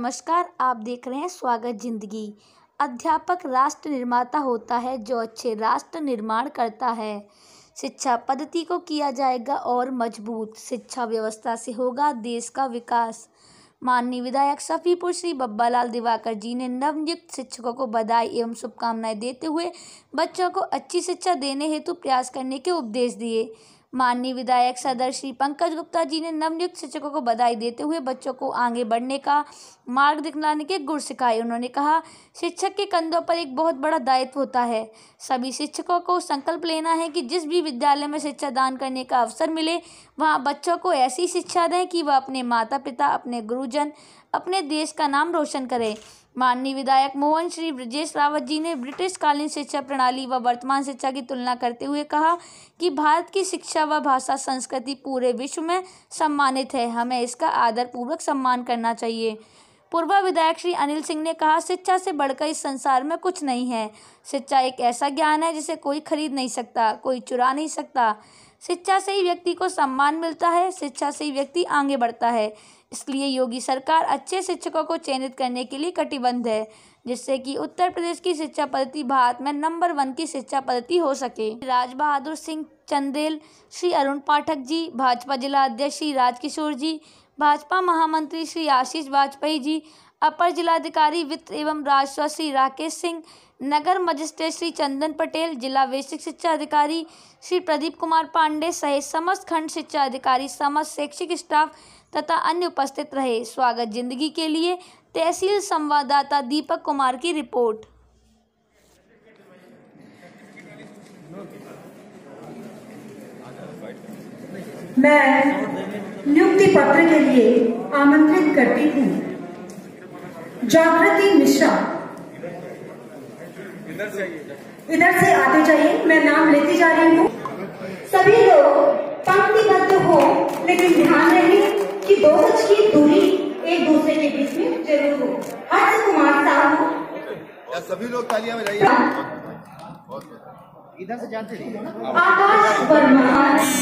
नमस्कार आप देख रहे हैं स्वागत जिंदगी अध्यापक राष्ट्र निर्माता होता है जो अच्छे राष्ट्र निर्माण करता है शिक्षा पद्धति को किया जाएगा और मजबूत शिक्षा व्यवस्था से होगा देश का विकास माननीय विधायक सफीपुर श्री बब्बालाल दिवाकर जी ने नवनियुक्त शिक्षकों को बधाई एवं शुभकामनाएं देते हुए बच्चों को अच्छी शिक्षा देने हेतु प्रयास करने के उपदेश दिए माननीय विधायक सदर श्री पंकज गुप्ता जी ने नवनियुक्त शिक्षकों को बधाई देते हुए बच्चों को आगे बढ़ने का मार्ग दिखलाने के गुर सिखाए उन्होंने कहा शिक्षक के कंधों पर एक बहुत बड़ा दायित्व होता है सभी शिक्षकों को संकल्प लेना है कि जिस भी विद्यालय में शिक्षा दान करने का अवसर मिले वहाँ बच्चों को ऐसी शिक्षा दें कि वह अपने माता पिता अपने गुरुजन अपने देश का नाम रोशन करें माननीय विधायक मोहन श्री ब्रजेश रावत जी ने ब्रिटिश कालीन शिक्षा प्रणाली व वर्तमान शिक्षा की तुलना करते हुए कहा कि भारत की शिक्षा व भाषा संस्कृति पूरे विश्व में सम्मानित है हमें इसका आदर पूर्वक सम्मान करना चाहिए पूर्व विधायक श्री अनिल सिंह ने कहा शिक्षा से बढ़कर इस संसार में कुछ नहीं है शिक्षा एक ऐसा ज्ञान है जिसे कोई खरीद नहीं सकता कोई चुरा नहीं सकता शिक्षा से ही व्यक्ति को सम्मान मिलता है शिक्षा से ही व्यक्ति आगे बढ़ता है इसलिए योगी सरकार अच्छे शिक्षकों को चयनित करने के लिए कटिबद्ध है जिससे कि उत्तर प्रदेश की शिक्षा पद्धति भारत में नंबर वन की शिक्षा पद्धति हो सके राज बहादुर सिंह चंदेल श्री अरुण पाठक जी भाजपा जिला अध्यक्ष श्री राजकिशोर जी भाजपा महामंत्री श्री आशीष वाजपेयी जी अपर जिलाधिकारी वित्त एवं राजस्व श्री राकेश सिंह नगर मजिस्ट्रेट श्री चंदन पटेल जिला बेसिक शिक्षा अधिकारी श्री प्रदीप कुमार पांडे सहित समस्त खंड शिक्षा अधिकारी समस्त शैक्षिक स्टाफ तथा अन्य उपस्थित रहे स्वागत जिंदगी के लिए तहसील संवाददाता दीपक कुमार की रिपोर्ट मैं नियुक्ति पत्र के लिए आमंत्रित करती हूँ जागृति मिश्रा इधर से आते जाइए मैं नाम लेती जा रही हूँ सभी लोग पंक्तिबद्ध हो लेकिन ध्यान रहे कि दो गज की दूरी एक दूसरे के बीच में जरूर हो हर्ष कुमार साहू सभी लोग तालियां बजाइए इधर से जानते आकाश वर्मा